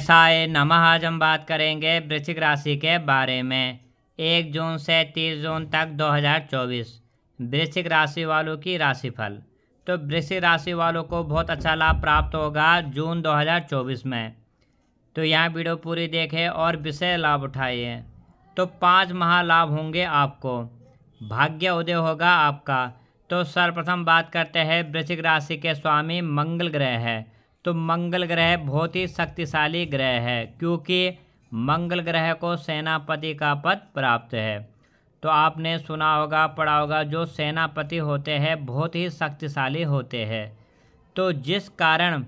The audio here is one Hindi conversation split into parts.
है नमः आज हम बात करेंगे वृश्चिक राशि के बारे में एक जून से तीस जून तक 2024 वृश्चिक राशि वालों की राशिफल तो वृश्चिक राशि वालों को बहुत अच्छा लाभ प्राप्त होगा जून 2024 में तो यहाँ वीडियो पूरी देखें और विषय लाभ उठाइए तो पांच महालाभ होंगे आपको भाग्य उदय होगा आपका तो सर्वप्रथम बात करते हैं वृश्चिक राशि के स्वामी मंगल ग्रह है तो मंगल ग्रह बहुत ही शक्तिशाली ग्रह है क्योंकि मंगल ग्रह को सेनापति का पद प्राप्त है तो आपने सुना होगा पढ़ा होगा जो सेनापति होते हैं बहुत ही शक्तिशाली होते हैं तो जिस कारण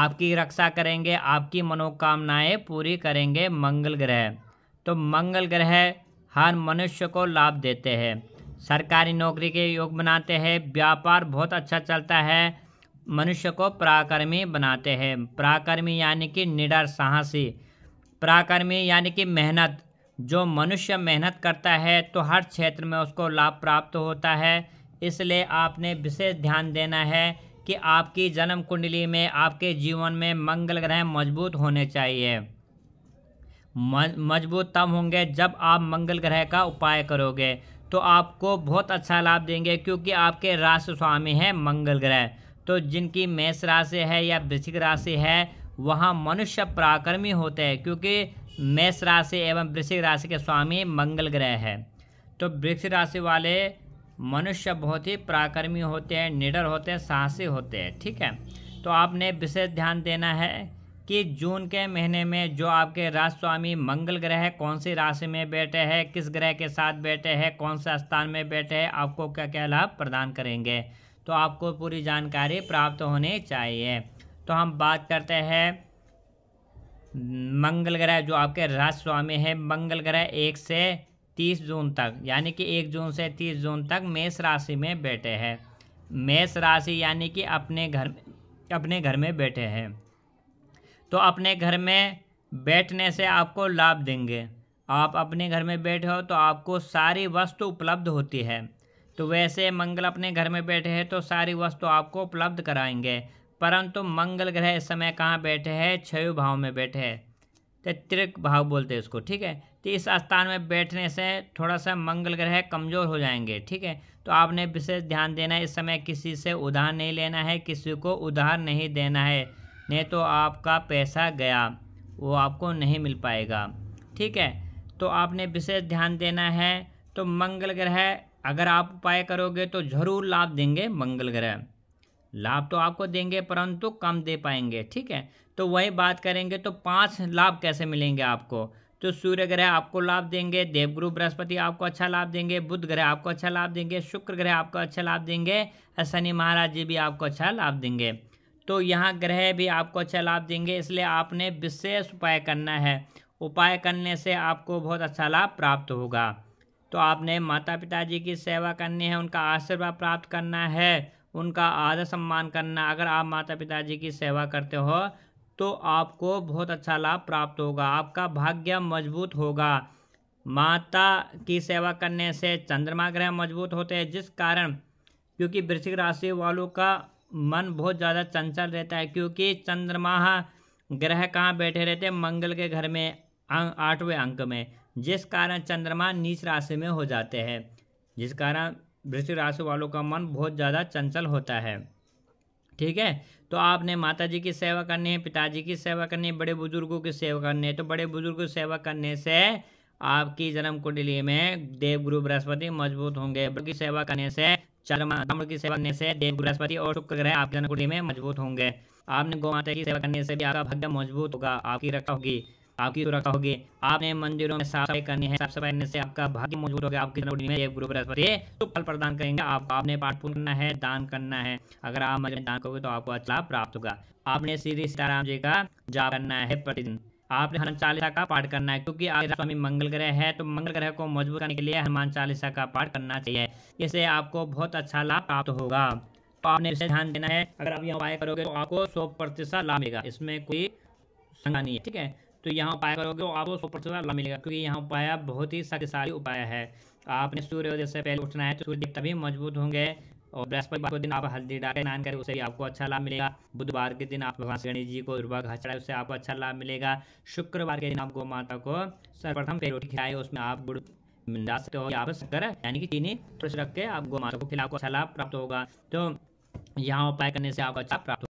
आपकी रक्षा करेंगे आपकी मनोकामनाएं पूरी करेंगे मंगल ग्रह तो मंगल ग्रह हर मनुष्य को लाभ देते हैं सरकारी नौकरी के योग बनाते हैं व्यापार बहुत अच्छा चलता है मनुष्य को पराकर्मी बनाते हैं पराकर्मी यानी कि निडर साहसी पराकर्मी यानी कि मेहनत जो मनुष्य मेहनत करता है तो हर क्षेत्र में उसको लाभ प्राप्त होता है इसलिए आपने विशेष ध्यान देना है कि आपकी जन्म कुंडली में आपके जीवन में मंगल ग्रह मजबूत होने चाहिए मजबूत तब होंगे जब आप मंगल ग्रह का उपाय करोगे तो आपको बहुत अच्छा लाभ देंगे क्योंकि आपके राष्ट्र स्वामी हैं मंगल ग्रह तो जिनकी मेष राशि है या वृश्चिक राशि है वहाँ मनुष्य पराक्रमी होते हैं क्योंकि मेष राशि एवं वृश्चिक राशि के स्वामी मंगल ग्रह है तो वृश्चिक राशि वाले मनुष्य बहुत ही पराक्रमी होते हैं निडर होते हैं साहसी होते हैं ठीक है तो आपने विशेष ध्यान देना है कि जून के महीने में जो आपके राज स्वामी मंगल ग्रह है कौन सी राशि में बैठे हैं किस ग्रह के साथ बैठे हैं कौन से स्थान में बैठे हैं आपको क्या क्या लाभ प्रदान करेंगे तो आपको पूरी जानकारी प्राप्त होनी चाहिए तो हम बात करते हैं मंगल ग्रह जो आपके राज स्वामी है मंगल ग्रह एक से तीस जून तक यानी कि एक जून से तीस जून तक मेष राशि में बैठे हैं मेष राशि यानी कि अपने घर अपने घर में बैठे हैं तो अपने घर में बैठने से आपको लाभ देंगे आप अपने घर में बैठे हो तो आपको सारी वस्तु उपलब्ध होती है तो वैसे मंगल अपने घर में बैठे हैं तो सारी वस्तु आपको उपलब्ध कराएंगे परंतु मंगल ग्रह इस समय कहाँ बैठे हैं क्षयु भाव में बैठे हैं तृक तो भाव बोलते हैं इसको ठीक है तो इस स्थान में बैठने से थोड़ा सा मंगल ग्रह कमज़ोर हो जाएंगे ठीक है तो आपने विशेष ध्यान देना है इस समय किसी से उधार नहीं लेना है किसी को उधार नहीं देना है नहीं तो आपका पैसा गया वो आपको नहीं मिल पाएगा ठीक है तो आपने विशेष ध्यान देना है तो मंगल ग्रह अगर आप उपाय करोगे तो जरूर लाभ देंगे मंगल ग्रह लाभ तो आपको देंगे परंतु कम दे पाएंगे ठीक है तो वही बात करेंगे तो पांच लाभ कैसे मिलेंगे आपको तो सूर्य ग्रह आपको लाभ देंगे देवगुरु बृहस्पति आपको अच्छा लाभ देंगे बुध ग्रह आपको अच्छा लाभ देंगे शुक्र ग्रह आपको अच्छा लाभ देंगे शनि महाराज जी भी आपको अच्छा लाभ देंगे तो यहाँ ग्रह भी आपको अच्छा लाभ देंगे इसलिए आपने विशेष उपाय करना है उपाय करने से आपको बहुत अच्छा लाभ प्राप्त होगा तो आपने माता पिताजी की सेवा करनी है उनका आशीर्वाद प्राप्त करना है उनका आदर सम्मान करना अगर आप माता पिताजी की सेवा करते हो तो आपको बहुत अच्छा लाभ प्राप्त होगा आपका भाग्य मजबूत होगा माता की सेवा करने से चंद्रमा ग्रह मजबूत होते हैं जिस कारण क्योंकि वृश्चिक राशि वालों का मन बहुत ज़्यादा चंचल रहता है क्योंकि चंद्रमा ग्रह कहाँ बैठे रहते हैं मंगल के घर में अं, आठवें अंक में जिस कारण चंद्रमा नीच राशि में हो जाते हैं जिस कारण वृश्चिक राशि वालों का मन बहुत ज़्यादा चंचल होता है ठीक है तो आपने माता जी की सेवा करनी है पिताजी की सेवा करनी है बड़े बुजुर्गों की सेवा करनी है तो बड़े बुजुर्ग की सेवा करने से आपकी जन्म कुंडली में देव गुरु बृहस्पति मजबूत होंगे की सेवा करने से चंद्रमा की सेवा करने से देव बृहस्पति और शुक्र ग्रह आपकी जन्म कुंडली में मजबूत होंगे आपने गौ माता की सेवा करने से भी आपका भाग्य मजबूत होगा आपकी रक्षा होगी आपकी सुरक्षा होगी आपने मंदिरों में साफ सफाई करनी है साफ सफाई करने से आपका भाग्य मजबूत होगा आपकी तरफ में एक गुरु बृहस्पति तो फल प्रदान करेंगे आप, आपने पाठ पूर्ण करना है दान करना है अगर आप मंदिर दान करोगे तो आपको अच्छा लाभ प्राप्त होगा आपने श्री सीताराम जी का जाप करना है प्रतिदिन आपने हनुमान चालीसा का पाठ करना है क्योंकि आज स्वामी मंगल ग्रह है तो मंगल ग्रह को मजबूत करने के लिए हनुमान चालीसा का पाठ करना चाहिए इससे आपको बहुत अच्छा लाभ प्राप्त होगा तो आपने इसे ध्यान देना है अगर आप यहाँ उपाय करोगे तो आपको सौ प्रतिशत लाभ मिलेगा इसमें कोई शंका नहीं है ठीक है तो यहाँ उपाय करोगे तो आपको सौ प्रतिशत लाभ मिलेगा क्योंकि यहाँ उपाय बहुत ही शक्तिशाली उपाय है आपने सूर्योदय से पहले उठना है तो सूर्य तभी मजबूत होंगे और बृहस्पति को दिन आप हल्दी डाल के स्नान करें उसे भी आपको अच्छा लाभ मिलेगा बुधवार के दिन आप भगवान गणेश जी को दुर्वा घास चढ़ाए उससे आपको अच्छा लाभ मिलेगा शुक्रवार के दिन आप गौ माता को सर्वप्रथम पेड़ रोटी खिलाए उसमें आप गुड़ मिला सकते हो या पर शक्कर यानी कि चीनी थोड़ी रख के आप गौ माता को खिलाओ अच्छा लाभ प्राप्त होगा तो यहाँ उपाय करने से आपको अच्छा प्राप्त